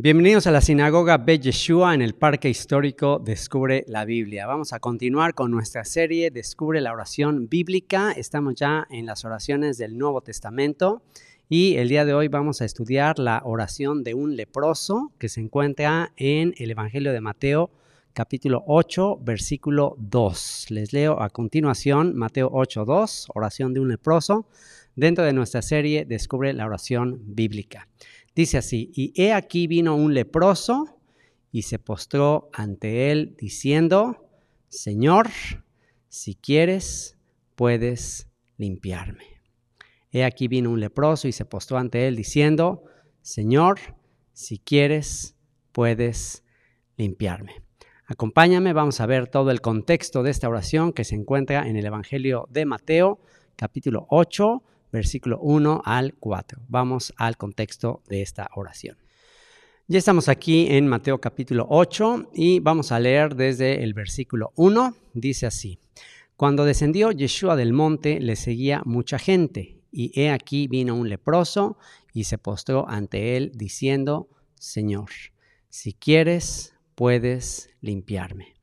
Bienvenidos a la sinagoga Be Yeshua en el Parque Histórico Descubre la Biblia. Vamos a continuar con nuestra serie Descubre la oración bíblica. Estamos ya en las oraciones del Nuevo Testamento y el día de hoy vamos a estudiar la oración de un leproso que se encuentra en el Evangelio de Mateo capítulo 8 versículo 2. Les leo a continuación Mateo 8 2, oración de un leproso, dentro de nuestra serie Descubre la oración bíblica. Dice así, y he aquí vino un leproso y se postró ante él diciendo, Señor, si quieres, puedes limpiarme. He aquí vino un leproso y se postró ante él diciendo, Señor, si quieres, puedes limpiarme. Acompáñame, vamos a ver todo el contexto de esta oración que se encuentra en el Evangelio de Mateo, capítulo 8, versículo 1 al 4. Vamos al contexto de esta oración. Ya estamos aquí en Mateo capítulo 8 y vamos a leer desde el versículo 1. Dice así, Cuando descendió Yeshua del monte le seguía mucha gente, y he aquí vino un leproso y se postró ante él diciendo, Señor, si quieres, puedes limpiarme.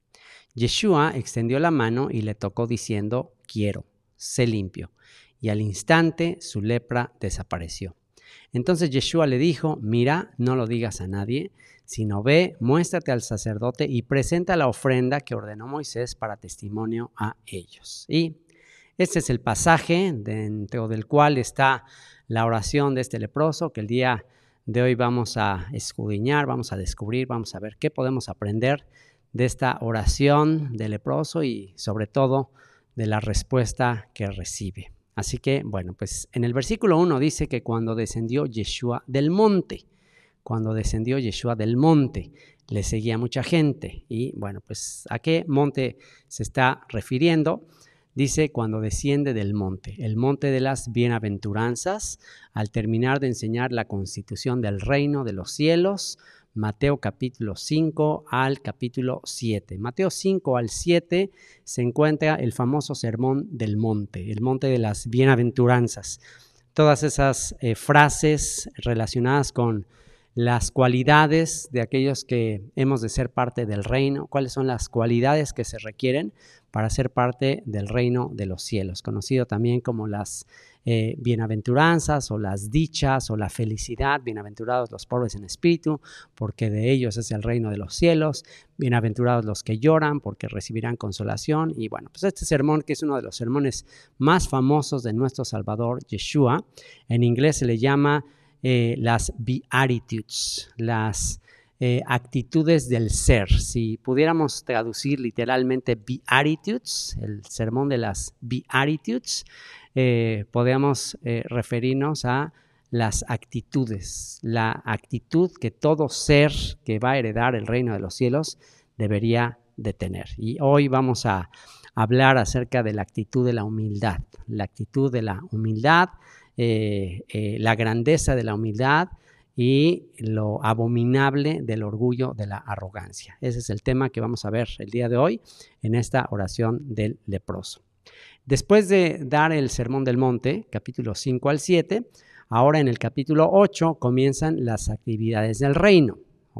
Yeshua extendió la mano y le tocó diciendo, quiero, sé limpio y al instante su lepra desapareció. Entonces Yeshua le dijo, mira, no lo digas a nadie, sino ve, muéstrate al sacerdote y presenta la ofrenda que ordenó Moisés para testimonio a ellos. Y este es el pasaje dentro del cual está la oración de este leproso que el día de hoy vamos a escudriñar, vamos a descubrir, vamos a ver qué podemos aprender de esta oración del leproso y sobre todo de la respuesta que recibe. Así que, bueno, pues en el versículo 1 dice que cuando descendió Yeshua del monte, cuando descendió Yeshua del monte, le seguía mucha gente. Y bueno, pues a qué monte se está refiriendo? Dice cuando desciende del monte, el monte de las bienaventuranzas, al terminar de enseñar la constitución del reino de los cielos, Mateo capítulo 5 al capítulo 7. Mateo 5 al 7 se encuentra el famoso sermón del monte, el monte de las bienaventuranzas. Todas esas eh, frases relacionadas con las cualidades de aquellos que hemos de ser parte del reino, cuáles son las cualidades que se requieren para ser parte del reino de los cielos, conocido también como las eh, bienaventuranzas o las dichas o la felicidad, bienaventurados los pobres en espíritu, porque de ellos es el reino de los cielos, bienaventurados los que lloran, porque recibirán consolación. Y bueno, pues este sermón, que es uno de los sermones más famosos de nuestro Salvador Yeshua, en inglés se le llama eh, las Beatitudes, las eh, actitudes del ser. Si pudiéramos traducir literalmente Beatitudes, el sermón de las Beatitudes, eh, podríamos eh, referirnos a las actitudes, la actitud que todo ser que va a heredar el reino de los cielos debería de tener. Y hoy vamos a hablar acerca de la actitud de la humildad, la actitud de la humildad, eh, la grandeza de la humildad, y lo abominable del orgullo, de la arrogancia. Ese es el tema que vamos a ver el día de hoy en esta oración del leproso. Después de dar el Sermón del Monte, capítulo 5 al 7, ahora en el capítulo 8 comienzan las actividades del reino.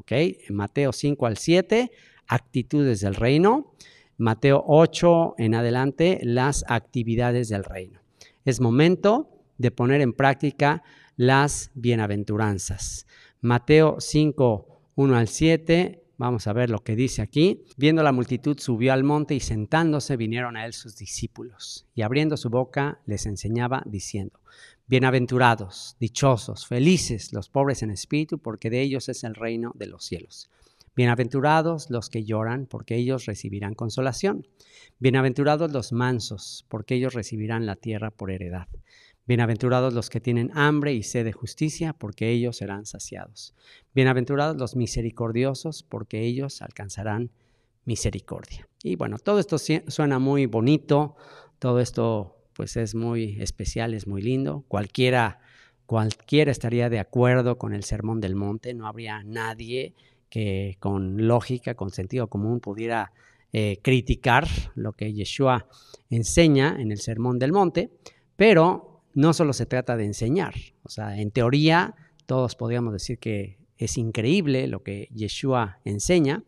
En Mateo 5 al 7, actitudes del reino. Mateo 8 en adelante, las actividades del reino. Es momento de poner en práctica las bienaventuranzas. Mateo 5, 1 al 7. Vamos a ver lo que dice aquí. Viendo la multitud, subió al monte y sentándose vinieron a él sus discípulos. Y abriendo su boca les enseñaba diciendo, Bienaventurados, dichosos, felices los pobres en espíritu, porque de ellos es el reino de los cielos. Bienaventurados los que lloran, porque ellos recibirán consolación. Bienaventurados los mansos, porque ellos recibirán la tierra por heredad. Bienaventurados los que tienen hambre y sed de justicia, porque ellos serán saciados. Bienaventurados los misericordiosos, porque ellos alcanzarán misericordia. Y bueno, todo esto suena muy bonito, todo esto pues es muy especial, es muy lindo. Cualquiera, cualquiera estaría de acuerdo con el Sermón del Monte, no habría nadie que con lógica, con sentido común pudiera eh, criticar lo que Yeshua enseña en el Sermón del Monte, pero no solo se trata de enseñar, o sea, en teoría todos podríamos decir que es increíble lo que Yeshua enseña,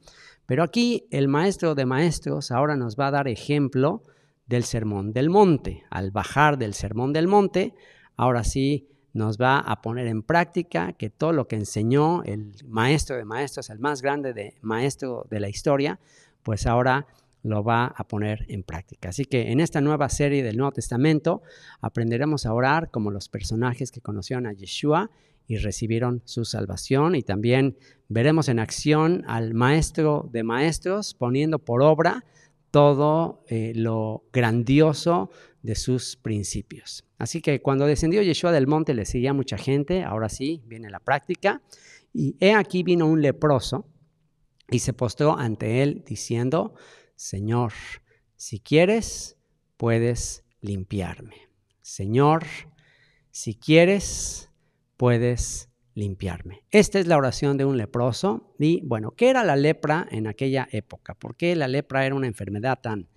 pero aquí el maestro de maestros ahora nos va a dar ejemplo del sermón del monte. Al bajar del sermón del monte, ahora sí nos va a poner en práctica que todo lo que enseñó el maestro de maestros, el más grande de maestro de la historia, pues ahora lo va a poner en práctica. Así que en esta nueva serie del Nuevo Testamento aprenderemos a orar como los personajes que conocieron a Yeshua y recibieron su salvación y también veremos en acción al Maestro de Maestros poniendo por obra todo eh, lo grandioso de sus principios. Así que cuando descendió Yeshua del monte le seguía mucha gente, ahora sí viene la práctica, y he aquí vino un leproso y se postró ante él diciendo, Señor, si quieres, puedes limpiarme. Señor, si quieres, puedes limpiarme. Esta es la oración de un leproso. Y bueno, ¿qué era la lepra en aquella época? ¿Por qué la lepra era una enfermedad tan,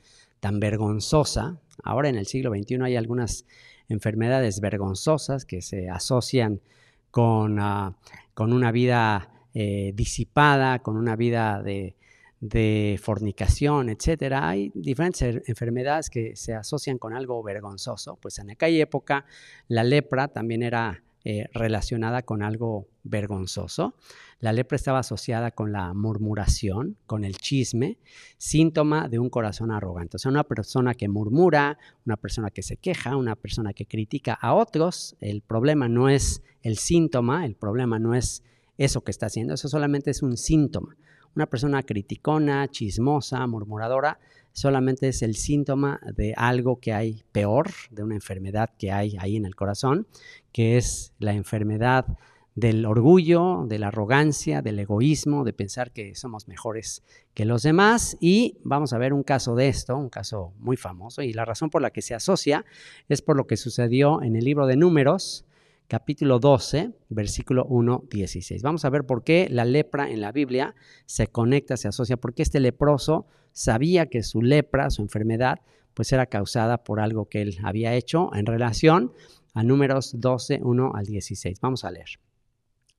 tan vergonzosa? Ahora en el siglo XXI hay algunas enfermedades vergonzosas que se asocian con, ah, una vida eh, disipada, con una vida de, de fornicación, etcétera. Hay diferentes er, enfermedades que se asocian con algo vergonzoso. Pues en aquella época la lepra también era eh, relacionada con algo vergonzoso. La lepra estaba asociada con la murmuración, con el chisme, síntoma de un corazón arrogante. O sea, una persona que murmura, una persona que se queja, una persona que critica a otros, el problema no es el síntoma, el problema no es eso que está haciendo, eso solamente es un síntoma. Una persona criticona, chismosa, murmuradora, solamente es el síntoma de algo que hay peor, de una enfermedad que hay ahí en el corazón, que es la enfermedad del orgullo, de la arrogancia, del egoísmo, de pensar que somos mejores que los demás. Y vamos a ver un caso de esto, un caso muy famoso, y la razón por la que se asocia es por lo que sucedió en el libro de números, capítulo 12, versículo 1, 16. Vamos a ver por qué la lepra en la Biblia se conecta, se asocia, porque este leproso sabía que su lepra, su enfermedad, pues era causada por algo que él había hecho en relación a números 12, 1 al 16. Vamos a leer.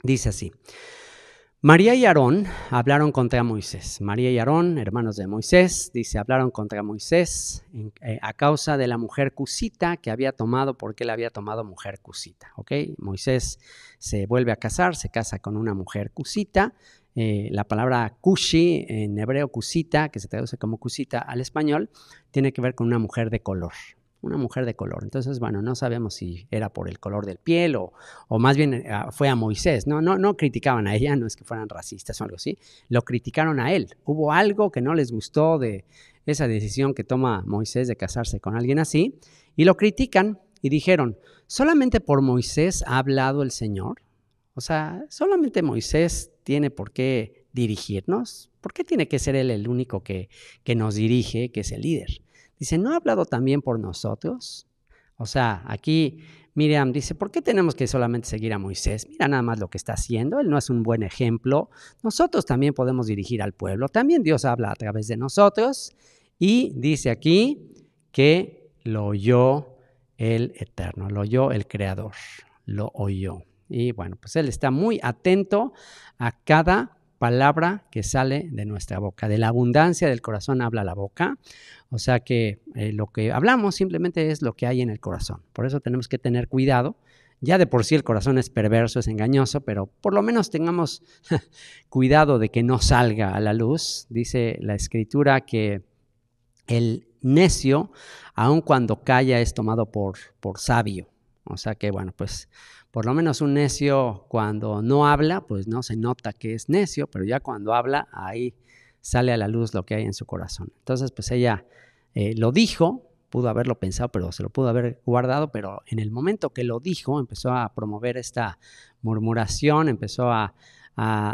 Dice así. María y Aarón hablaron contra Moisés. María y Aarón, hermanos de Moisés, dice, hablaron contra Moisés eh, a causa de la mujer cusita que había tomado, porque él había tomado mujer cusita. ¿ok? Moisés se vuelve a casar, se casa con una mujer cusita. Eh, la palabra Cushi en hebreo cusita, que se traduce como cusita al español, tiene que ver con una mujer de color una mujer de color. Entonces, bueno, no sabemos si era por el color del piel o, más bien ah, fue a Moisés. No, no, no criticaban a ella, no es que fueran racistas o algo así. Lo criticaron a él. Hubo algo que no les gustó de esa decisión que toma Moisés de casarse con alguien así y lo critican y dijeron, solamente por Moisés ha hablado el Señor. O sea, solamente Moisés tiene por qué dirigirnos. ¿Por qué tiene que ser él el único que, que nos dirige, que es el líder? Dice, ¿no ha hablado también por nosotros? O sea, aquí Miriam dice, ¿por qué tenemos que solamente seguir a Moisés? Mira nada más lo que está haciendo, él no es un buen ejemplo. Nosotros también podemos dirigir al pueblo, también Dios habla a través de nosotros y dice aquí que lo oyó el Eterno, lo oyó el Creador, lo oyó. Y bueno, pues él está muy atento a cada palabra que sale de nuestra boca. De la abundancia del corazón habla la boca. O sea que eh, lo que hablamos simplemente es lo que hay en el corazón. Por eso tenemos que tener cuidado. Ya de por sí el corazón es perverso, es engañoso, pero por lo menos tengamos cuidado de que no salga a la luz. Dice la escritura que el necio, aun cuando calla, es tomado por, por sabio. O sea que, bueno, pues por lo menos un necio cuando no habla, pues no se nota que es necio, pero ya cuando habla, ahí sale a la luz lo que hay en su corazón. Entonces, pues ella eh, lo dijo, pudo haberlo pensado, pero se lo pudo haber guardado, pero en el momento que lo dijo, empezó a promover esta murmuración, empezó a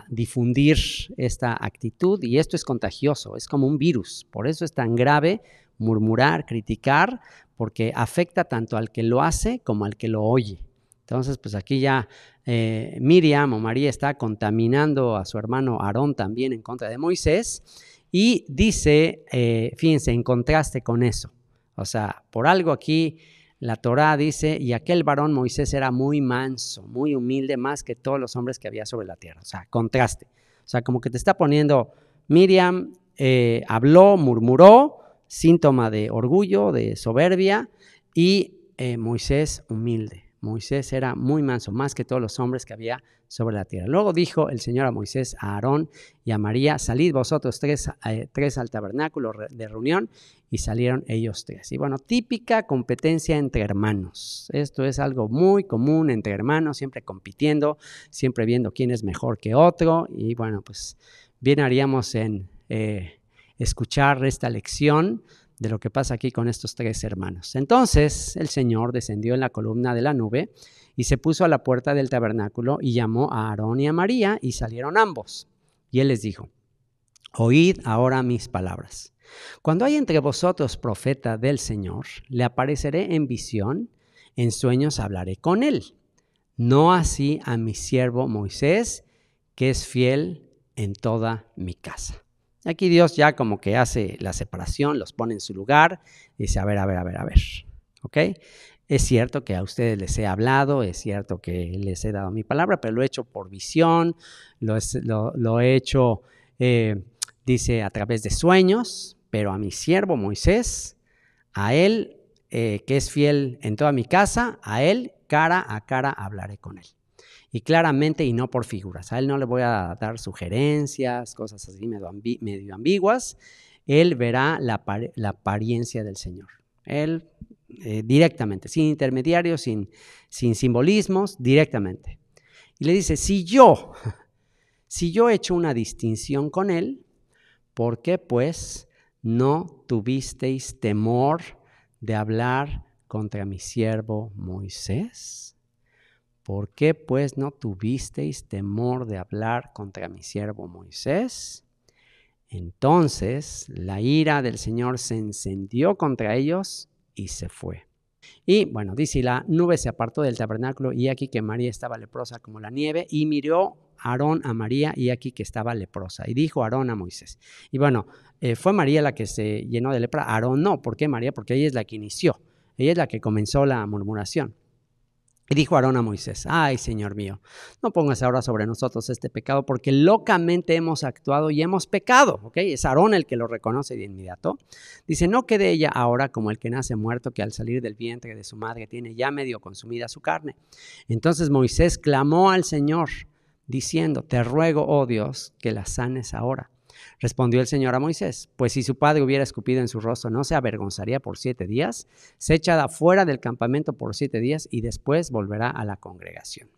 difundir esta actitud y esto es contagioso, es como un virus, por eso es tan grave murmurar, criticar, porque afecta tanto al que lo hace como al que lo oye. Entonces, pues aquí ya eh, Miriam o María está contaminando a su hermano Aarón también en contra de Moisés. Y dice, eh, fíjense, en contraste con eso. O sea, por algo aquí la Torá dice, y aquel varón Moisés era muy manso, muy humilde, más que todos los hombres que había sobre la tierra. O sea, contraste. O sea, como que te está poniendo, Miriam eh, habló, murmuró, síntoma de orgullo, de soberbia, y Moisés humilde. Moisés era muy manso, más que todos los hombres que había sobre la tierra. Luego dijo el Señor a Moisés, a Aarón y a María, salid vosotros tres, eh, tres al tabernáculo de reunión, y salieron ellos tres. Y bueno, típica competencia entre hermanos. Esto es algo muy común entre hermanos, siempre compitiendo, siempre viendo quién es mejor que otro, y bueno, pues bien haríamos en... Eh, escuchar esta lección de lo que pasa aquí con estos tres hermanos. Entonces el Señor descendió en la columna de la nube y se puso a la puerta del tabernáculo y llamó a Aarón y a María y salieron ambos. Y él les dijo, oíd ahora mis palabras. Cuando hay entre vosotros profeta del Señor, le apareceré en visión, en sueños hablaré con él. No así a mi siervo Moisés, que es fiel en toda mi casa. Aquí Dios ya como que hace la separación, los pone en su lugar, y dice, a ver, a ver, a ver, a ver. ¿Ok? Es cierto que a ustedes les he hablado, es cierto que les he dado mi palabra, pero lo he hecho por visión, lo, he hecho, eh, dice, a través de sueños, pero a mi siervo Moisés, a él eh, que es fiel en toda mi casa, a él cara a cara hablaré con él. Y claramente, y no por figuras. A él no le voy a dar sugerencias, cosas así medio, ambiguas. Él verá la, apariencia del Señor. Él eh, directamente, sin intermediarios, sin, sin simbolismos, directamente. Y le dice, si yo, si yo he hecho una distinción con él, ¿por qué pues no tuvisteis temor de hablar contra mi siervo Moisés? ¿Por qué pues no tuvisteis temor de hablar contra mi siervo Moisés? Entonces la ira del Señor se encendió contra ellos y se fue. Y bueno, dice, y la nube se apartó del tabernáculo y aquí que María estaba leprosa como la nieve y miró Aarón a María y aquí que estaba leprosa. Y dijo Aarón a Moisés. Y bueno, eh, fue María la que se llenó de lepra, Aarón no. ¿Por qué María? Porque ella es la que inició, ella es la que comenzó la murmuración. Y dijo Aarón a Moisés, ay Señor mío, no pongas ahora sobre nosotros este pecado porque locamente hemos actuado y hemos pecado. okay Es Aarón el que lo reconoce de inmediato. Dice, no quede ella ahora como el que nace muerto que al salir del vientre de su madre tiene ya medio consumida su carne. Entonces Moisés clamó al Señor diciendo, te ruego, oh Dios, que la sanes ahora Respondió el Señor a Moisés, pues si su padre hubiera escupido en su rostro, no se avergonzaría por siete días, se echará fuera del campamento por siete días y después volverá a la congregación.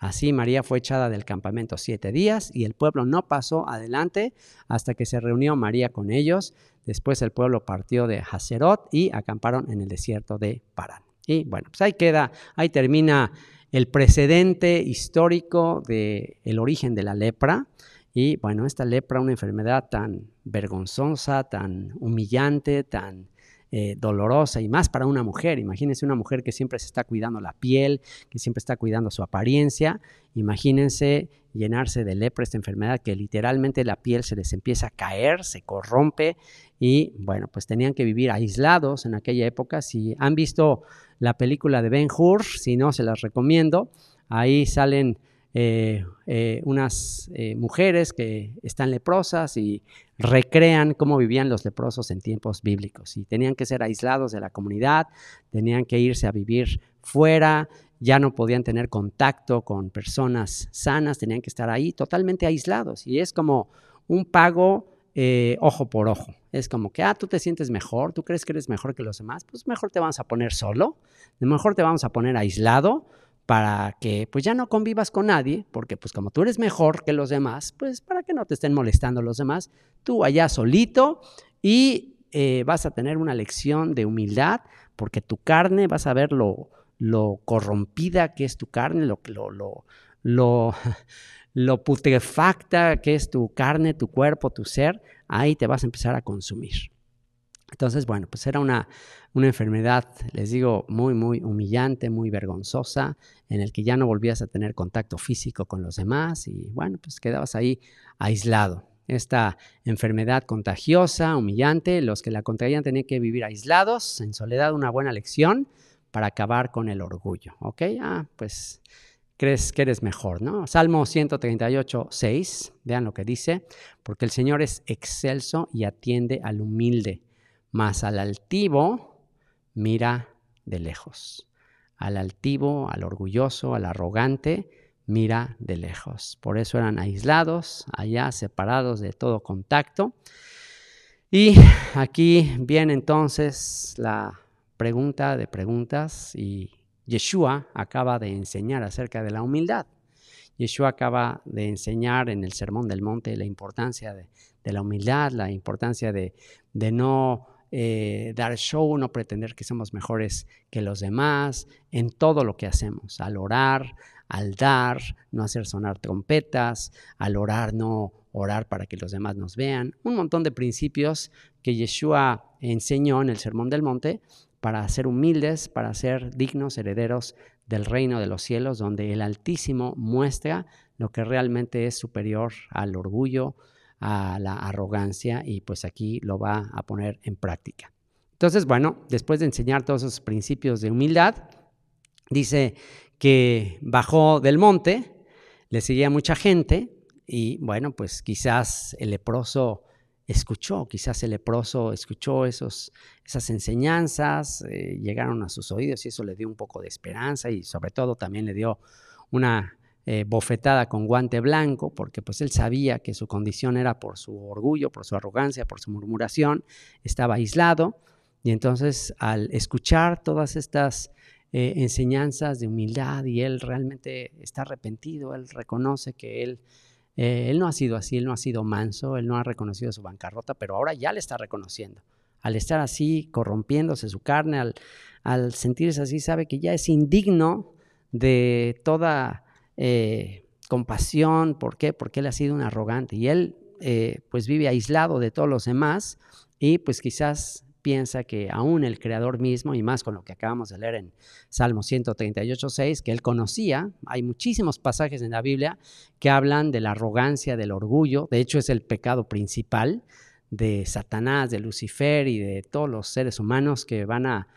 Así María fue echada del campamento siete días y el pueblo no pasó adelante hasta que se reunió María con ellos. Después el pueblo partió de Hacerot y acamparon en el desierto de Parán. Y bueno, pues ahí queda, ahí termina el precedente histórico del el origen de la lepra. Y bueno, esta lepra, una enfermedad tan vergonzosa, tan humillante, tan eh, dolorosa y más para una mujer. Imagínense una mujer que siempre se está cuidando la piel, que siempre está cuidando su apariencia. Imagínense llenarse de lepra, esta enfermedad que literalmente la piel se les empieza a caer, se corrompe y bueno, pues tenían que vivir aislados en aquella época. Si han visto la película de Ben Hur, si no, se las recomiendo. Ahí salen eh, eh, unas eh, mujeres que están leprosas y recrean cómo vivían los leprosos en tiempos bíblicos. Y tenían que ser aislados de la comunidad, tenían que irse a vivir fuera, ya no podían tener contacto con personas sanas, tenían que estar ahí totalmente aislados. Y es como un pago ojo por ojo. Es como que, ah, tú te sientes mejor, tú crees que eres mejor que los demás, pues mejor te vamos a poner solo, mejor te vamos a poner aislado, para que pues ya no convivas con nadie, porque pues como tú eres mejor que los demás, pues para que no te estén molestando los demás, tú allá solito y eh, vas a tener una lección de humildad, porque tu carne, vas a ver lo, corrompida que es tu carne, lo, lo, lo, lo putrefacta que es tu carne, tu cuerpo, tu ser, ahí te vas a empezar a consumir. Entonces, bueno, pues era una, una enfermedad, les digo, muy, muy humillante, muy vergonzosa, en el que ya no volvías a tener contacto físico con los demás y bueno, pues quedabas ahí aislado. Esta enfermedad contagiosa, humillante, los que la contraían tenían que vivir aislados, en soledad, una buena lección para acabar con el orgullo, ¿ok? Ah, pues crees que eres mejor, ¿no? Salmo 138, 6, vean lo que dice, porque el Señor es excelso y atiende al humilde, más al altivo mira de lejos. Al altivo, al orgulloso, al arrogante, mira de lejos. Por eso eran aislados, allá separados de todo contacto. Y aquí viene entonces la pregunta de preguntas y Yeshua acaba de enseñar acerca de la humildad. Yeshua acaba de enseñar en el Sermón del Monte la importancia de, la humildad, la importancia de, de no eh, dar show, no pretender que somos mejores que los demás, en todo lo que hacemos, al orar, al dar, no hacer sonar trompetas, al orar, no orar para que los demás nos vean, un montón de principios que Yeshua enseñó en el Sermón del Monte para ser humildes, para ser dignos herederos del reino de los cielos, donde el Altísimo muestra lo que realmente es superior al orgullo, a la arrogancia y pues aquí lo va a poner en práctica. Entonces, bueno, después de enseñar todos esos principios de humildad, dice que bajó del monte, le seguía mucha gente y bueno, pues quizás el leproso escuchó, quizás el leproso escuchó esos, esas enseñanzas, eh, llegaron a sus oídos y eso le dio un poco de esperanza y sobre todo también le dio una eh, bofetada con guante blanco, porque pues él sabía que su condición era por su orgullo, por su arrogancia, por su murmuración, estaba aislado. Y entonces al escuchar todas estas eh, enseñanzas de humildad y él realmente está arrepentido, él reconoce que él, eh, él no ha sido así, él no ha sido manso, él no ha reconocido su bancarrota, pero ahora ya le está reconociendo. Al estar así, corrompiéndose su carne, al, al sentirse así, sabe que ya es indigno de toda eh, compasión. ¿Por qué? Porque él ha sido un arrogante y él eh, pues vive aislado de todos los demás y pues quizás piensa que aún el Creador mismo, y más con lo que acabamos de leer en Salmo 138, 6, que él conocía, hay muchísimos pasajes en la Biblia que hablan de la arrogancia, del orgullo, de hecho es el pecado principal de Satanás, de Lucifer y de todos los seres humanos que van a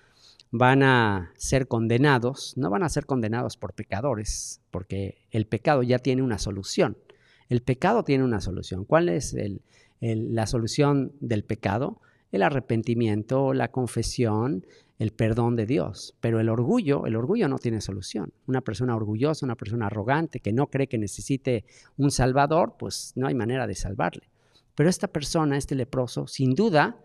van a ser condenados, no van a ser condenados por pecadores, porque el pecado ya tiene una solución. El pecado tiene una solución. ¿Cuál es la solución del pecado? El arrepentimiento, la confesión, el perdón de Dios. Pero el orgullo, el orgullo no tiene solución. Una persona orgullosa, una persona arrogante que no cree que necesite un salvador, pues no hay manera de salvarle. Pero esta persona, este leproso, sin duda,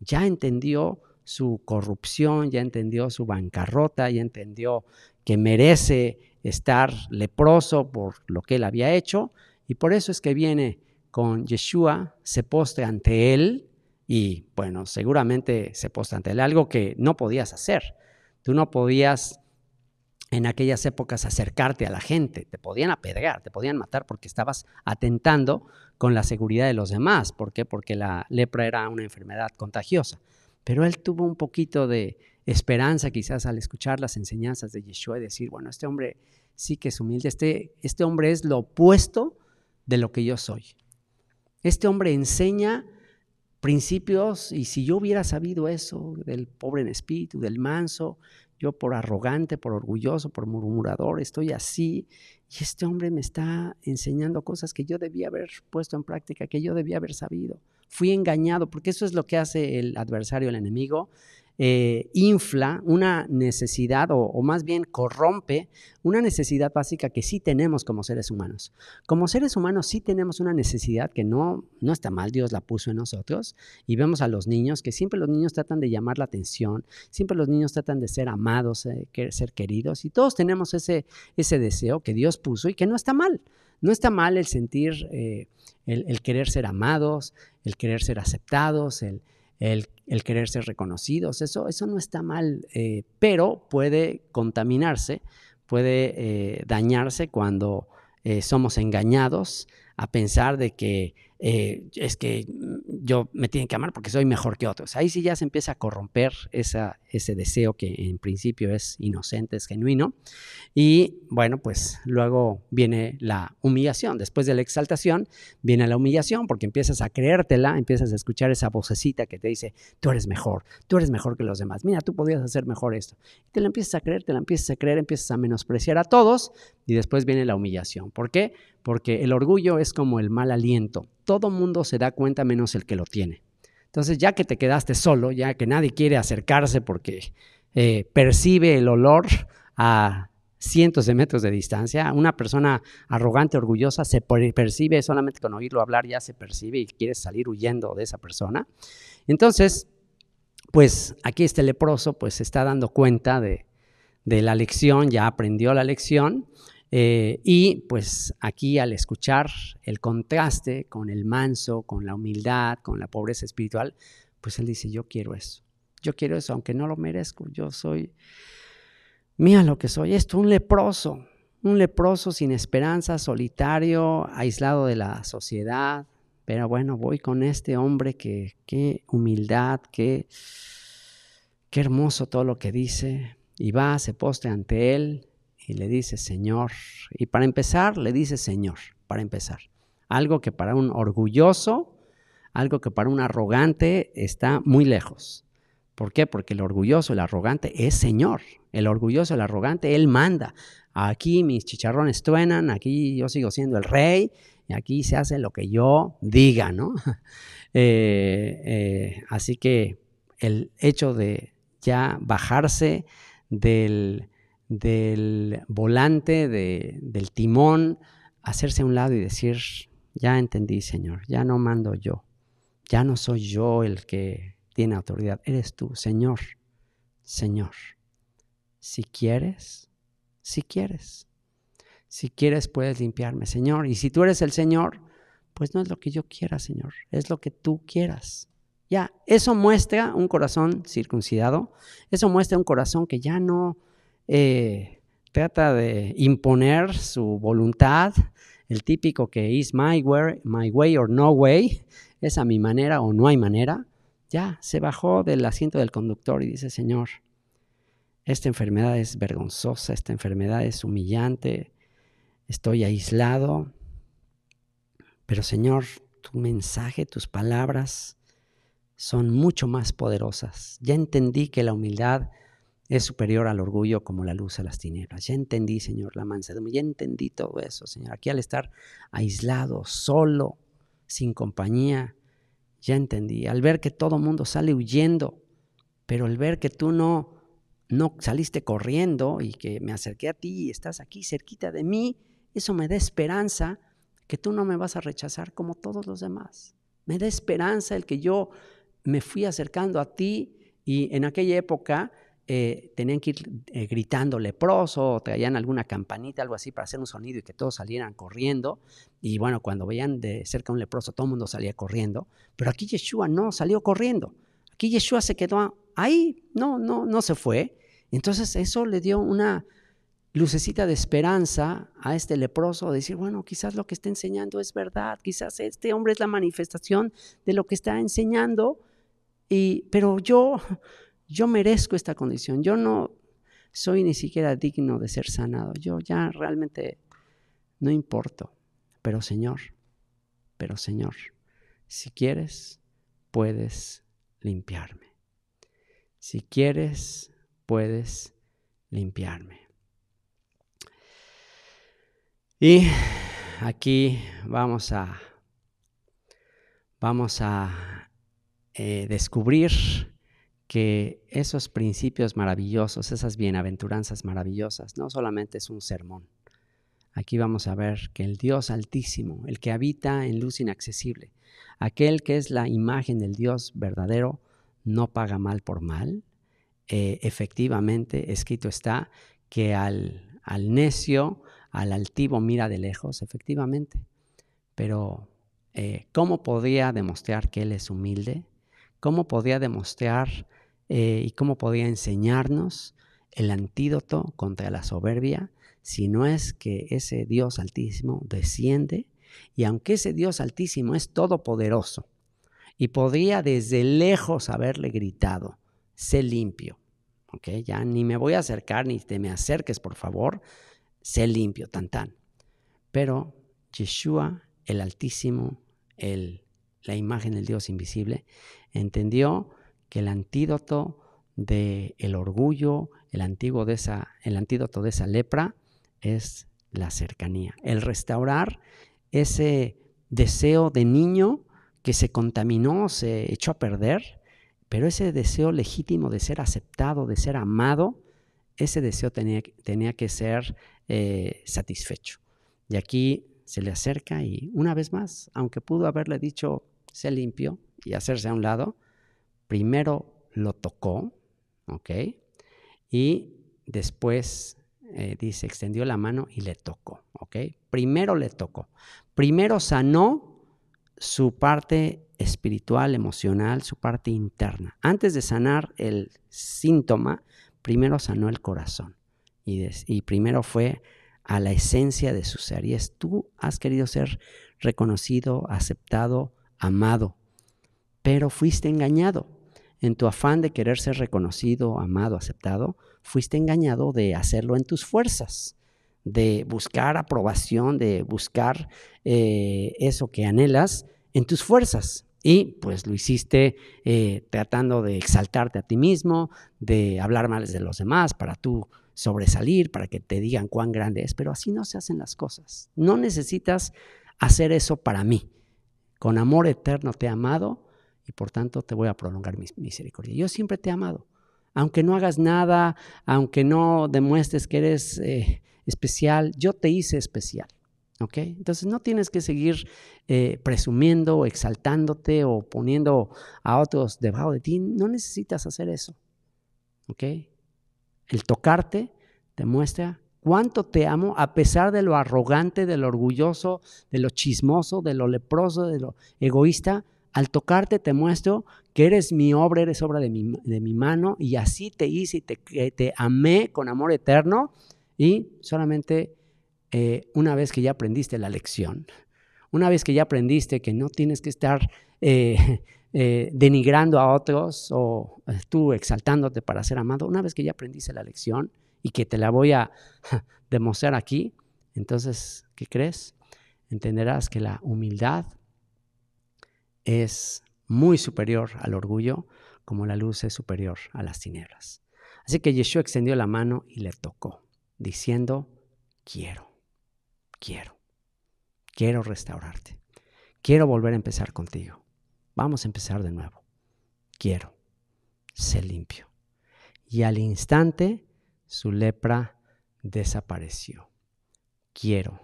ya entendió su corrupción, ya entendió su bancarrota, ya entendió que merece estar leproso por lo que él había hecho, y por eso es que viene con Yeshua, se poste ante él, y bueno, seguramente se poste ante él, algo que no podías hacer. Tú no podías en aquellas épocas acercarte a la gente, te podían apedrear, te podían matar porque estabas atentando con la seguridad de los demás. ¿Por qué? Porque la lepra era una enfermedad contagiosa. Pero él tuvo un poquito de esperanza quizás al escuchar las enseñanzas de Yeshua y decir, bueno, este hombre sí que es humilde, este, este hombre es lo opuesto de lo que yo soy. Este hombre enseña principios y si yo hubiera sabido eso del pobre en espíritu, del manso, yo por arrogante, por orgulloso, por murmurador, estoy así y este hombre me está enseñando cosas que yo debía haber puesto en práctica, que yo debía haber sabido fui engañado, porque eso es lo que hace el adversario, el enemigo. Eh, infla una necesidad o, más bien corrompe una necesidad básica que sí tenemos como seres humanos. Como seres humanos sí tenemos una necesidad que no, no está mal, Dios la puso en nosotros y vemos a los niños que siempre los niños tratan de llamar la atención, siempre los niños tratan de ser amados, eh, ser queridos y todos tenemos ese, ese deseo que Dios puso y que no está mal. No está mal el sentir, eh, el, querer ser amados, el querer ser aceptados, el, querer ser reconocidos, eso, eso no está mal, eh, pero puede contaminarse, puede eh, dañarse cuando somos engañados a pensar de que eh, es que mm, yo me tienen que amar porque soy mejor que otros. Ahí sí ya se empieza a corromper ese deseo que en principio es inocente, es genuino. Y bueno, pues luego viene la humillación. Después de la exaltación viene la humillación porque empiezas a creértela, empiezas a escuchar esa vocecita que te dice, tú eres mejor, tú eres mejor que los demás, mira, tú podías hacer mejor esto. Y te la empiezas a creer, te la empiezas a creer, empiezas a menospreciar a todos y después viene la humillación. ¿Por qué? Porque el orgullo es como el mal aliento. Todo mundo se da cuenta menos el que lo tiene. Entonces, ya que te quedaste solo, ya que nadie quiere acercarse porque eh, percibe el olor a cientos de metros de distancia, una persona arrogante, orgullosa, se percibe solamente con oírlo hablar, ya se percibe y quiere salir huyendo de esa persona. Entonces, pues aquí este leproso pues se está dando cuenta de, de la lección, ya aprendió la lección eh, y pues aquí al escuchar el contraste con el manso, con la humildad, con la pobreza espiritual, pues él dice, yo quiero eso, yo quiero eso, aunque no lo merezco, yo soy, mira lo que soy, esto, un leproso, un leproso sin esperanza, solitario, aislado de la sociedad, pero bueno, voy con este hombre que, qué humildad, qué, qué hermoso todo lo que dice, y va, se poste ante él, y le dice Señor. Y para empezar, le dice Señor, para empezar. Algo que para un orgulloso, algo que para un arrogante está muy lejos. ¿Por qué? Porque el orgulloso, el arrogante es Señor. El orgulloso, el arrogante, él manda. Aquí mis chicharrones truenan, aquí yo sigo siendo el rey y aquí se hace lo que yo diga, ¿no? Eh, eh, así que el hecho de ya bajarse del, del volante, del timón, hacerse a un lado y decir, ya entendí, Señor, ya no mando yo, ya no soy yo el que tiene autoridad, eres tú, Señor, Señor. Si quieres, si quieres, si quieres puedes limpiarme, Señor. Y si tú eres el Señor, pues no es lo que yo quiera, Señor, es lo que tú quieras. Ya, eso muestra un corazón circuncidado, eso muestra un corazón que ya no eh, trata de imponer su voluntad, el típico que es my way, my way or no way, es a mi manera o no hay manera, ya se bajó del asiento del conductor y dice, Señor, esta enfermedad es vergonzosa, esta enfermedad es humillante, estoy aislado, pero Señor, tu mensaje, tus palabras son mucho más poderosas. Ya entendí que la humildad es superior al orgullo como la luz a las tinieblas. Ya entendí, Señor, la mansedumbre, ya entendí todo eso, Señor. Aquí al estar aislado, solo, sin compañía, ya entendí. Al ver que todo el mundo sale huyendo, pero al ver que tú no, no saliste corriendo y que me acerqué a ti y estás aquí cerquita de mí, eso me da esperanza que tú no me vas a rechazar como todos los demás. Me da esperanza el que yo me fui acercando a ti y en aquella época eh, tenían que ir eh, gritando leproso, traían alguna campanita, algo así, para hacer un sonido y que todos salieran corriendo. Y bueno, cuando veían de cerca un leproso, todo el mundo salía corriendo. Pero aquí Yeshua no salió corriendo. Aquí Yeshua se quedó ahí, no, no, no se fue. Entonces eso le dio una lucecita de esperanza a este leproso, decir, bueno, quizás lo que está enseñando es verdad, quizás este hombre es la manifestación de lo que está enseñando, y, pero yo yo merezco esta condición, yo no soy ni siquiera digno de ser sanado, yo ya realmente no importo, pero Señor, pero Señor, si quieres, puedes limpiarme. Si quieres, puedes limpiarme. Y aquí vamos a, vamos a eh, descubrir que esos principios maravillosos, esas bienaventuranzas maravillosas, no solamente es un sermón. Aquí vamos a ver que el Dios altísimo, el que habita en luz inaccesible, aquel que es la imagen del Dios verdadero, no paga mal por mal. Eh, efectivamente, escrito está que al, necio, al altivo mira de lejos, efectivamente. Pero, eh, ¿cómo podría demostrar que Él es humilde? cómo podía demostrar eh, y cómo podía enseñarnos el antídoto contra la soberbia, si no es que ese Dios altísimo desciende, y aunque ese Dios altísimo es todopoderoso, y podría desde lejos haberle gritado, sé limpio, ¿ok? Ya ni me voy a acercar, ni te me acerques, por favor, sé limpio, tan tan. Pero Yeshua, el altísimo, el la imagen del Dios invisible, entendió que el antídoto del el orgullo, el, de esa, el antídoto de esa lepra es la cercanía, el restaurar ese deseo de niño que se contaminó, se echó a perder, pero ese deseo legítimo de ser aceptado, de ser amado, ese deseo tenía, tenía que ser eh, satisfecho. Y aquí se le acerca y una vez más, aunque pudo haberle dicho, se limpio y hacerse a un lado, primero lo tocó, ¿ok? Y después eh, dice, extendió la mano y le tocó, ¿ok? Primero le tocó. Primero sanó su parte espiritual, emocional, su parte interna. Antes de sanar el síntoma, primero sanó el corazón. y primero fue a la esencia de sus series. Tú has querido ser reconocido, aceptado, amado, pero fuiste engañado. En tu afán de querer ser reconocido, amado, aceptado, fuiste engañado de hacerlo en tus fuerzas, de buscar aprobación, de buscar eh, eso que anhelas en tus fuerzas. Y pues lo hiciste eh, tratando de exaltarte a ti mismo, de hablar mal de los demás para tú sobresalir, para que te digan cuán grande es, pero así no se hacen las cosas. No necesitas hacer eso para mí. Con amor eterno te he amado y por tanto te voy a prolongar mi misericordia. Yo siempre te he amado. Aunque no hagas nada, aunque no demuestres que eres eh, especial, yo te hice especial. ¿ok? Entonces no tienes que seguir eh, presumiendo, exaltándote o poniendo a otros debajo de ti. No necesitas hacer eso. ¿ok? El tocarte te muestra cuánto te amo a pesar de lo arrogante, de lo orgulloso, de lo chismoso, de lo leproso, de lo egoísta. Al tocarte te muestro que eres mi obra, eres obra de mi, mano y así te hice y te, te amé con amor eterno y solamente eh, una vez que ya aprendiste la lección, una vez que ya aprendiste que no tienes que estar eh, eh, denigrando a otros o tú exaltándote para ser amado, una vez que ya aprendiste la lección y que te la voy a demostrar aquí, entonces, ¿qué crees? Entenderás que la humildad es muy superior al orgullo, como la luz es superior a las tinieblas. Así que Yeshua extendió la mano y le tocó, diciendo, quiero, quiero, quiero restaurarte, quiero volver a empezar contigo. Vamos a empezar de nuevo. Quiero. sé limpio. Y al instante su lepra desapareció. Quiero.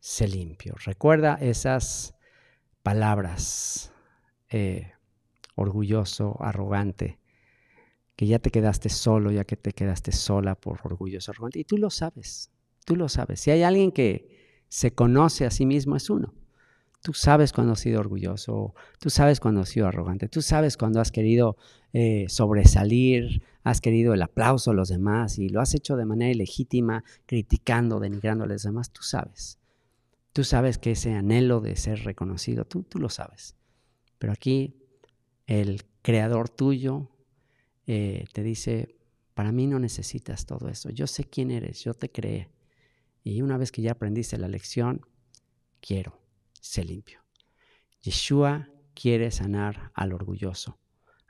sé limpio. Recuerda esas palabras. Eh, orgulloso, arrogante, que ya te quedaste solo, ya que te quedaste sola por orgulloso, arrogante. Y tú lo sabes, tú lo sabes. Si hay alguien que se conoce a sí mismo, es uno. Tú sabes cuando has sido orgulloso, tú sabes cuando has sido arrogante, tú sabes cuando has querido eh, sobresalir, has querido el aplauso a los demás y lo has hecho de manera ilegítima, criticando, denigrando a los demás, tú sabes. Tú sabes que ese anhelo de ser reconocido, tú, tú lo sabes. Pero aquí el creador tuyo eh, te dice, para mí no necesitas todo eso, yo sé quién eres, yo te creé. Y una vez que ya aprendiste la lección, quiero se limpio. Yeshua quiere sanar al orgulloso,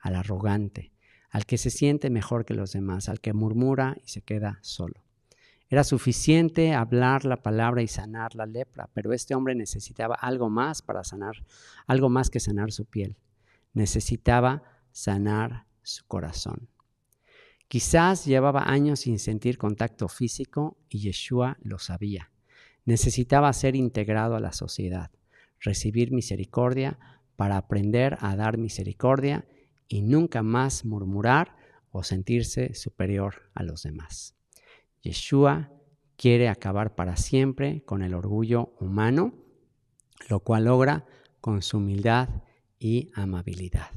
al arrogante, al que se siente mejor que los demás, al que murmura y se queda solo. Era suficiente hablar la palabra y sanar la lepra, pero este hombre necesitaba algo más para sanar, algo más que sanar su piel. Necesitaba sanar su corazón. Quizás llevaba años sin sentir contacto físico y Yeshua lo sabía. Necesitaba ser integrado a la sociedad recibir misericordia, para aprender a dar misericordia y nunca más murmurar o sentirse superior a los demás. Yeshua quiere acabar para siempre con el orgullo humano, lo cual logra con su humildad y amabilidad.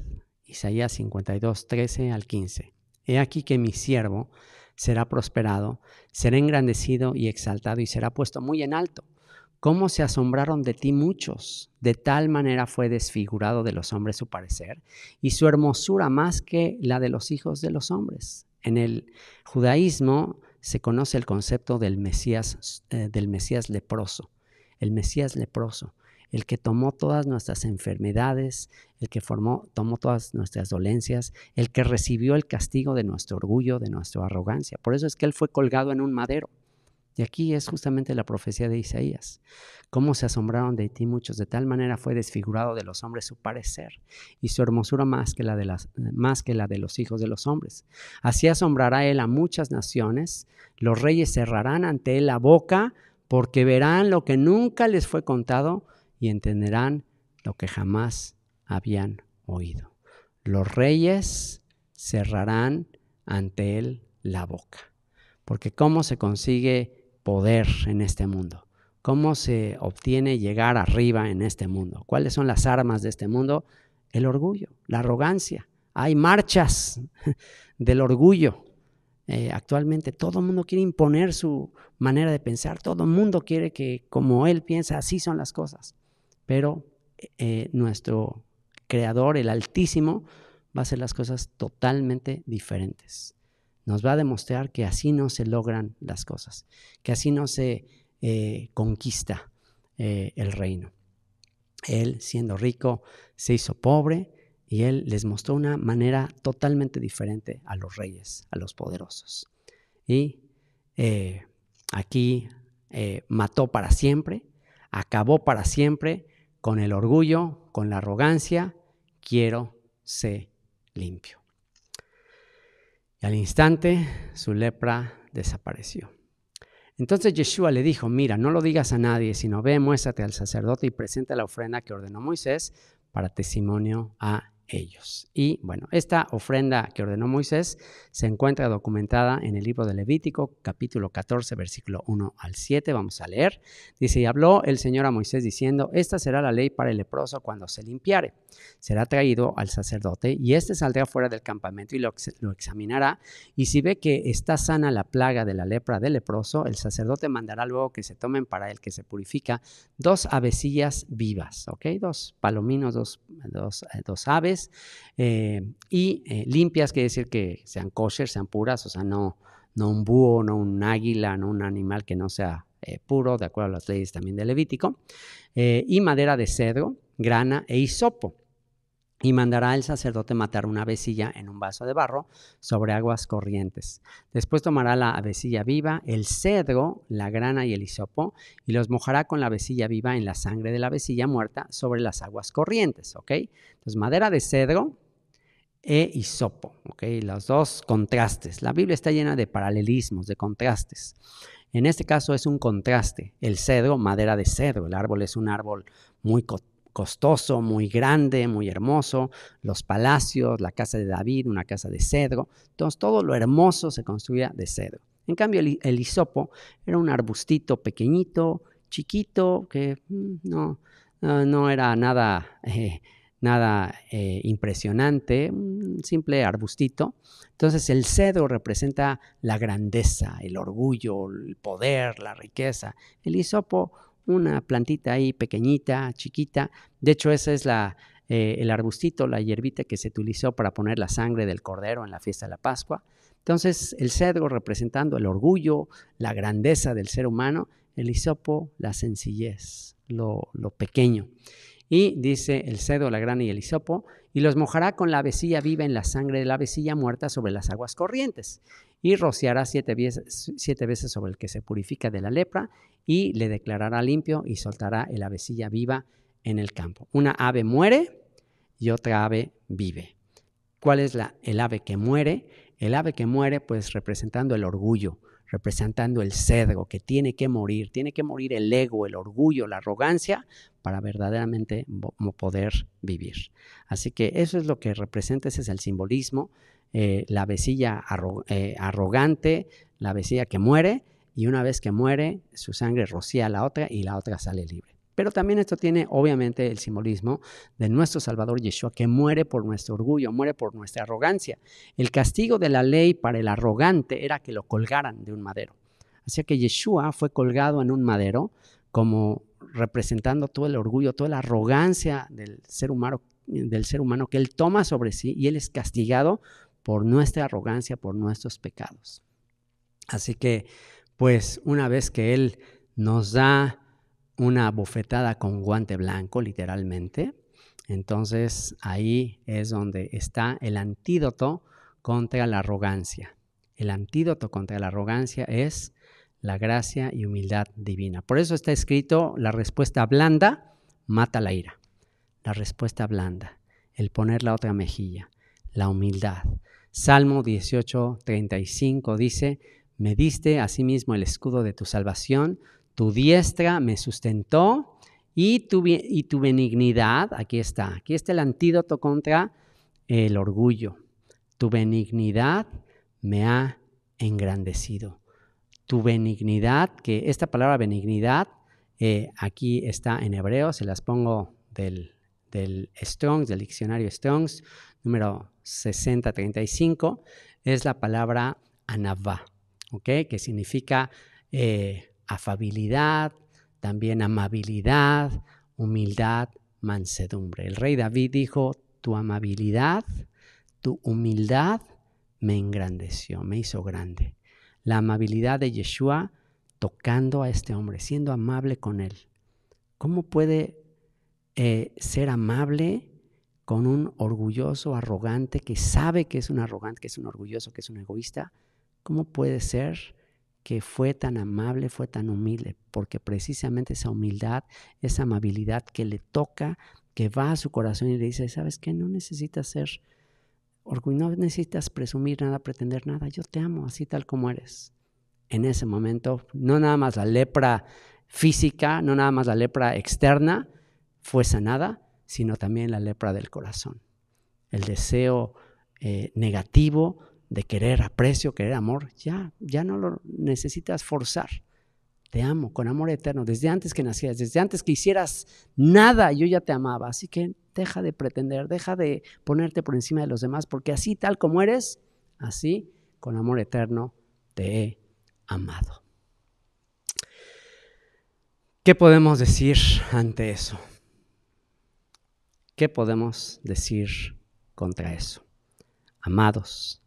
Isaías 52, 13 al 15. He aquí que mi siervo será prosperado, será engrandecido y exaltado y será puesto muy en alto cómo se asombraron de ti muchos. De tal manera fue desfigurado de los hombres su parecer, y su hermosura más que la de los hijos de los hombres. En el judaísmo se conoce el concepto del Mesías, eh, del Mesías leproso, el Mesías leproso, el que tomó todas nuestras enfermedades, el que formó, tomó todas nuestras dolencias, el que recibió el castigo de nuestro orgullo, de nuestra arrogancia. Por eso es que Él fue colgado en un madero y aquí es justamente la profecía de Isaías. Cómo se asombraron de ti muchos, de tal manera fue desfigurado de los hombres su parecer y su hermosura más que la de, más que la de los hijos de los hombres. Así asombrará él a muchas naciones, los reyes cerrarán ante él la boca porque verán lo que nunca les fue contado y entenderán lo que jamás habían oído. Los reyes cerrarán ante él la boca. Porque ¿cómo se consigue poder en este mundo? ¿Cómo se obtiene llegar arriba en este mundo? ¿Cuáles son las armas de este mundo? El orgullo, la arrogancia. Hay marchas del orgullo. Eh, actualmente todo el mundo quiere imponer su manera de pensar, todo el mundo quiere que como él piensa, así son las cosas. Pero eh, nuestro creador, el Altísimo, va a hacer las cosas totalmente diferentes. Nos va a demostrar que así no se logran las cosas, que así no se eh, conquista eh, el reino. Él, siendo rico, se hizo pobre y él les mostró una manera totalmente diferente a los reyes, a los poderosos. Y eh, aquí mató para siempre, acabó para siempre con el orgullo, con la arrogancia, quiero ser limpio. Y al instante su lepra desapareció. Entonces Yeshua le dijo, mira, no lo digas a nadie, sino ve, muéstrate al sacerdote y presenta la ofrenda que ordenó Moisés para testimonio a ellos. Y bueno, esta ofrenda que ordenó Moisés se encuentra documentada en el libro de Levítico, capítulo 14, versículo 1 al 7. Vamos a leer. Dice, y habló el Señor a Moisés diciendo, esta será la ley para el leproso cuando se limpiare. Será traído al sacerdote y éste saldrá fuera del campamento y lo, examinará. Y si ve que está sana la plaga de la lepra del leproso, el sacerdote mandará luego que se tomen para el que se purifica dos avecillas vivas, ¿ok? Dos palominos, dos eh, aves eh, y eh, limpias, quiere decir que sean kosher, sean puras, o sea, no, no un búho, no un águila, no un animal que no sea eh, puro, de acuerdo a las leyes también de Levítico, y madera de cedro, grana e hisopo y mandará al sacerdote matar una avecilla en un vaso de barro sobre aguas corrientes. Después tomará la avecilla viva, el cedro, la grana y el hisopo, y los mojará con la avecilla viva en la sangre de la avecilla muerta sobre las aguas corrientes, ¿ok? Entonces, madera de cedro e hisopo, ¿ok? Los dos contrastes. La Biblia está llena de paralelismos, de contrastes. En este caso es un contraste. El cedro, madera de cedro. El árbol es un árbol muy costoso, muy grande, muy hermoso, los palacios, la casa de David, una casa de cedro. Entonces todo lo hermoso se construía de cedro. En cambio el, isopo hisopo era un arbustito pequeñito, chiquito, que mm, no, no, era nada, eh, nada eh, impresionante, un simple arbustito. Entonces el cedro representa la grandeza, el orgullo, el poder, la riqueza. El hisopo una plantita ahí pequeñita, chiquita. De hecho, esa es la, eh, el arbustito, la hierbita que se utilizó para poner la sangre del cordero en la fiesta de la Pascua. Entonces, el cedro representando el orgullo, la grandeza del ser humano, el hisopo, la sencillez, lo, lo pequeño. Y dice el cedro, la grana y el hisopo, y los mojará con la vesilla viva en la sangre de la vecilla muerta sobre las aguas corrientes y rociará siete veces, sobre el que se purifica de la lepra y le declarará limpio y soltará el avecilla viva en el campo. Una ave muere y otra ave vive. ¿Cuál es la, el ave que muere? El ave que muere, pues representando el orgullo, representando el cedro, que tiene que morir, tiene que morir el ego, el orgullo, la arrogancia, para verdaderamente poder vivir. Así que eso es lo que representa, ese es el simbolismo eh, la vecilla eh, arrogante, la vecilla que muere, y una vez que muere, su sangre rocía a la otra y la otra sale libre. Pero también esto tiene obviamente el simbolismo de nuestro Salvador Yeshua, que muere por nuestro orgullo, muere por nuestra arrogancia. El castigo de la ley para el arrogante era que lo colgaran de un madero. Así que Yeshua fue colgado en un madero como representando todo el orgullo, toda la arrogancia del ser humano, del ser humano que él toma sobre sí y él es castigado por nuestra arrogancia, por nuestros pecados. Así que, pues una vez que Él nos da una bofetada con guante blanco, literalmente, entonces ahí es donde está el antídoto contra la arrogancia. El antídoto contra la arrogancia es la gracia y humildad divina. Por eso está escrito la respuesta blanda mata la ira. La respuesta blanda, el poner la otra mejilla, la humildad. Salmo 18.35 dice, me diste asimismo el escudo de tu salvación, tu diestra me sustentó y tu, y tu benignidad, aquí está, aquí está el antídoto contra el orgullo. Tu benignidad me ha engrandecido. Tu benignidad, que esta palabra benignidad eh, aquí está en hebreo, se las pongo del, del Strongs, del diccionario Strongs, número 6035, es la palabra anavá, Que significa eh, afabilidad, también amabilidad, humildad, mansedumbre. El rey David dijo, tu amabilidad, tu humildad me engrandeció, me hizo grande. La amabilidad de Yeshua tocando a este hombre, siendo amable con él. ¿Cómo puede eh, ser amable con un orgulloso, arrogante, que sabe que es un arrogante, que es un orgulloso, que es un egoísta, ¿cómo puede ser que fue tan amable, fue tan humilde? Porque precisamente esa humildad, esa amabilidad que le toca, que va a su corazón y le dice, ¿sabes qué? No necesitas ser orgulloso, no necesitas presumir nada, pretender nada, yo te amo así tal como eres. En ese momento, no nada más la lepra física, no nada más la lepra externa fue sanada, sino también la lepra del corazón. El deseo eh, negativo de querer aprecio, querer amor, ya, ya no lo necesitas forzar. Te amo con amor eterno, desde antes que nacieras, desde antes que hicieras nada, yo ya te amaba. Así que deja de pretender, deja de ponerte por encima de los demás, porque así tal como eres, así con amor eterno te he amado. ¿Qué podemos decir ante eso? ¿qué podemos decir contra eso? Amados,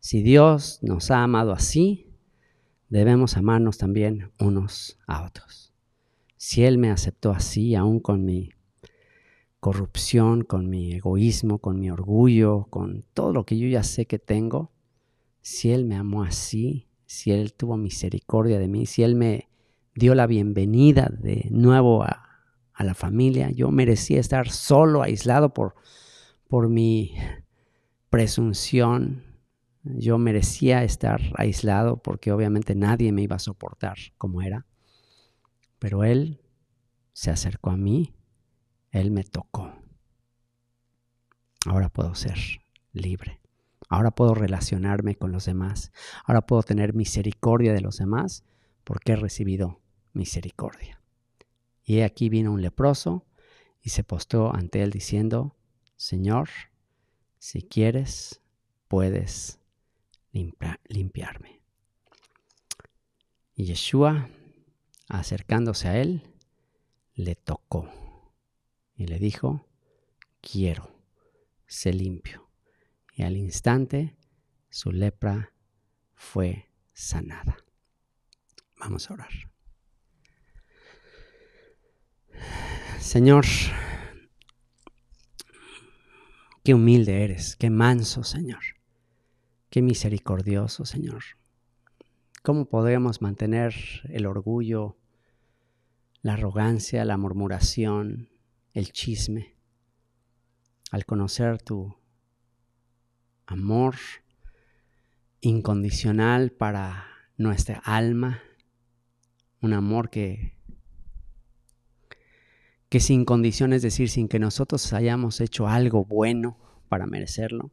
si Dios nos ha amado así, debemos amarnos también unos a otros. Si Él me aceptó así, aún con mi corrupción, con mi egoísmo, con mi orgullo, con todo lo que yo ya sé que tengo, si Él me amó así, si Él tuvo misericordia de mí, si Él me dio la bienvenida de nuevo a a la familia. Yo merecía estar solo, aislado por, por mi presunción. Yo merecía estar aislado porque obviamente nadie me iba a soportar como era. Pero Él se acercó a mí, Él me tocó. Ahora puedo ser libre. Ahora puedo relacionarme con los demás. Ahora puedo tener misericordia de los demás porque he recibido misericordia. Y aquí vino un leproso y se postró ante él diciendo, Señor, si quieres, puedes limpiarme. Y Yeshua, acercándose a él, le tocó y le dijo, quiero, sé limpio. Y al instante su lepra fue sanada. Vamos a orar. Señor, qué humilde eres, qué manso, Señor, qué misericordioso, Señor. ¿Cómo podemos mantener el orgullo, la arrogancia, la murmuración, el chisme, al conocer tu amor incondicional para nuestra alma, un amor que que sin condiciones, es decir, sin que nosotros hayamos hecho algo bueno para merecerlo,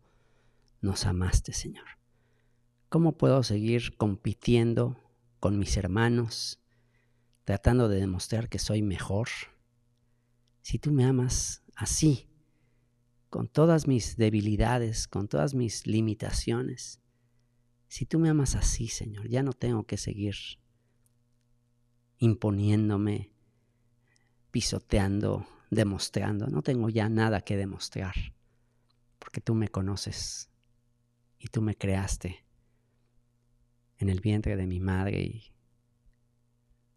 nos amaste, Señor. ¿Cómo puedo seguir compitiendo con mis hermanos, tratando de demostrar que soy mejor? Si tú me amas así, con todas mis debilidades, con todas mis limitaciones, si tú me amas así, Señor, ya no tengo que seguir imponiéndome, pisoteando, demostrando. No tengo ya nada que demostrar, porque tú me conoces y tú me creaste en el vientre de mi madre y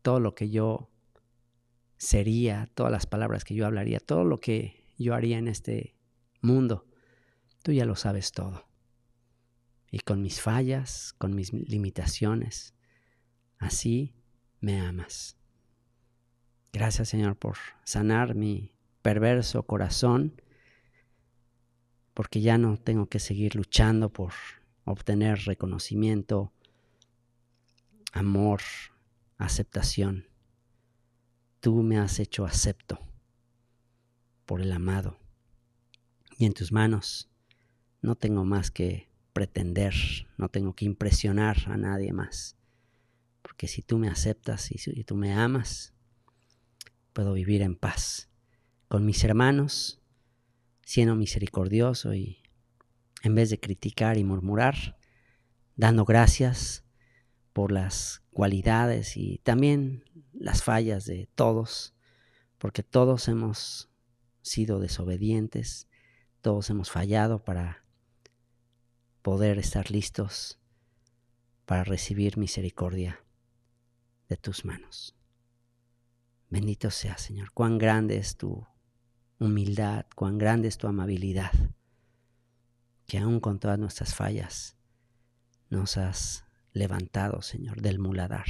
todo lo que yo sería, todas las palabras que yo hablaría, todo lo que yo haría en este mundo, tú ya lo sabes todo. Y con mis fallas, con mis limitaciones, así me amas. Gracias Señor por sanar mi perverso corazón, porque ya no tengo que seguir luchando por obtener reconocimiento, amor, aceptación. Tú me has hecho acepto por el amado. Y en tus manos no tengo más que pretender, no tengo que impresionar a nadie más. Porque si tú me aceptas y tú me amas, puedo vivir en paz con mis hermanos, siendo misericordioso y en vez de criticar y murmurar, dando gracias por las cualidades y también las fallas de todos, porque todos hemos sido desobedientes, todos hemos fallado para poder estar listos para recibir misericordia de tus manos. Bendito sea, Señor, cuán grande es tu humildad, cuán grande es tu amabilidad, que aún con todas nuestras fallas nos has levantado, Señor, del muladar.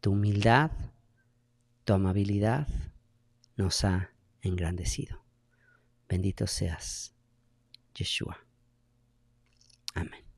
Tu humildad, tu amabilidad nos ha engrandecido. Bendito seas, Yeshua. Amén.